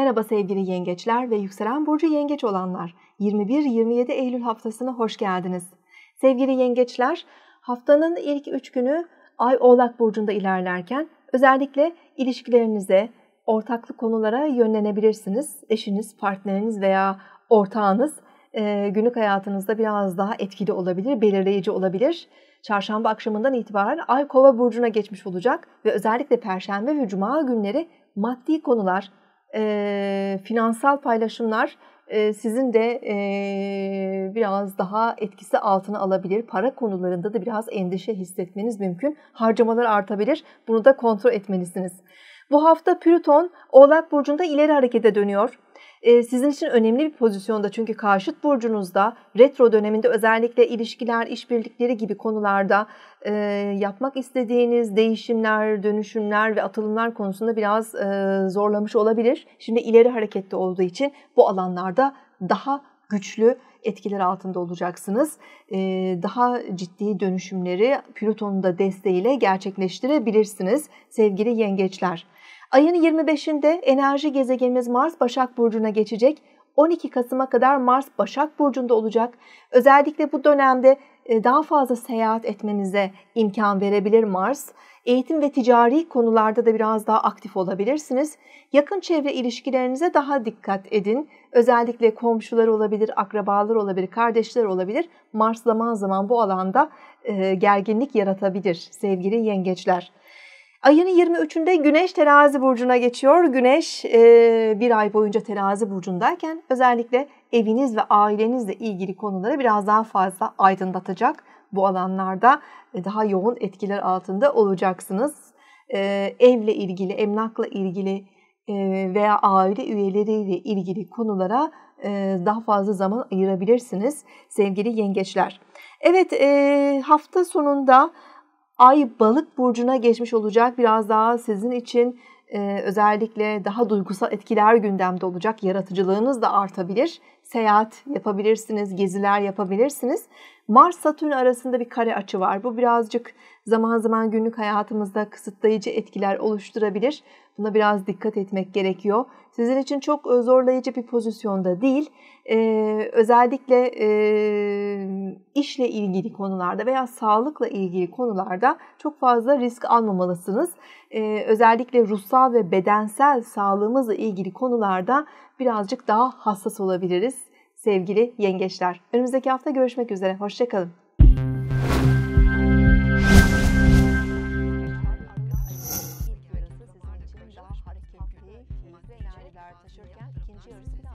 Merhaba sevgili yengeçler ve yükselen burcu yengeç olanlar. 21-27 Eylül haftasına hoş geldiniz. Sevgili yengeçler, haftanın ilk 3 günü Ay Oğlak burcunda ilerlerken özellikle ilişkilerinize, ortaklık konulara yönlenebilirsiniz. Eşiniz, partneriniz veya ortağınız e, günlük hayatınızda biraz daha etkili olabilir, belirleyici olabilir. Çarşamba akşamından itibaren Ay Kova burcuna geçmiş olacak ve özellikle Perşembe ve Cuma günleri maddi konular, e, finansal paylaşımlar e, sizin de e, biraz daha etkisi altına alabilir. Para konularında da biraz endişe hissetmeniz mümkün. Harcamalar artabilir. Bunu da kontrol etmelisiniz. Bu hafta Plüton Oğlak Burcu'nda ileri harekete dönüyor. Ee, sizin için önemli bir pozisyonda çünkü karşıt burcunuzda retro döneminde özellikle ilişkiler, işbirlikleri gibi konularda e, yapmak istediğiniz değişimler, dönüşümler ve atılımlar konusunda biraz e, zorlamış olabilir. Şimdi ileri harekette olduğu için bu alanlarda daha güçlü etkiler altında olacaksınız. Ee, daha ciddi dönüşümleri Plüton'un da desteğiyle gerçekleştirebilirsiniz sevgili yengeçler. Ayın 25'inde enerji gezegenimiz Mars Başak Burcu'na geçecek. 12 Kasım'a kadar Mars Başak Burcu'nda olacak. Özellikle bu dönemde e, daha fazla seyahat etmenize imkan verebilir Mars. Eğitim ve ticari konularda da biraz daha aktif olabilirsiniz. Yakın çevre ilişkilerinize daha dikkat edin. Özellikle komşular olabilir, akrabalar olabilir, kardeşler olabilir. Mars zaman zaman bu alanda e, gerginlik yaratabilir sevgili yengeçler. Ayın 23'ünde Güneş terazi burcuna geçiyor. Güneş e, bir ay boyunca terazi burcundayken özellikle eviniz ve ailenizle ilgili konuları biraz daha fazla aydınlatacak. Bu alanlarda e, daha yoğun etkiler altında olacaksınız. E, evle ilgili, emlakla ilgili e, veya aile üyeleriyle ilgili konulara e, daha fazla zaman ayırabilirsiniz sevgili yengeçler. Evet e, hafta sonunda Ay balık burcuna geçmiş olacak. Biraz daha sizin için e, özellikle daha duygusal etkiler gündemde olacak. Yaratıcılığınız da artabilir. Seyahat yapabilirsiniz, geziler yapabilirsiniz. Mars-Satürn arasında bir kare açı var. Bu birazcık zaman zaman günlük hayatımızda kısıtlayıcı etkiler oluşturabilir. Buna biraz dikkat etmek gerekiyor. Sizin için çok e, zorlayıcı bir pozisyonda değil. Ee, özellikle e, işle ilgili konularda veya sağlıkla ilgili konularda çok fazla risk almamalısınız. Ee, özellikle ruhsal ve bedensel sağlığımızla ilgili konularda birazcık daha hassas olabiliriz sevgili yengeçler. Önümüzdeki hafta görüşmek üzere. Hoşçakalın.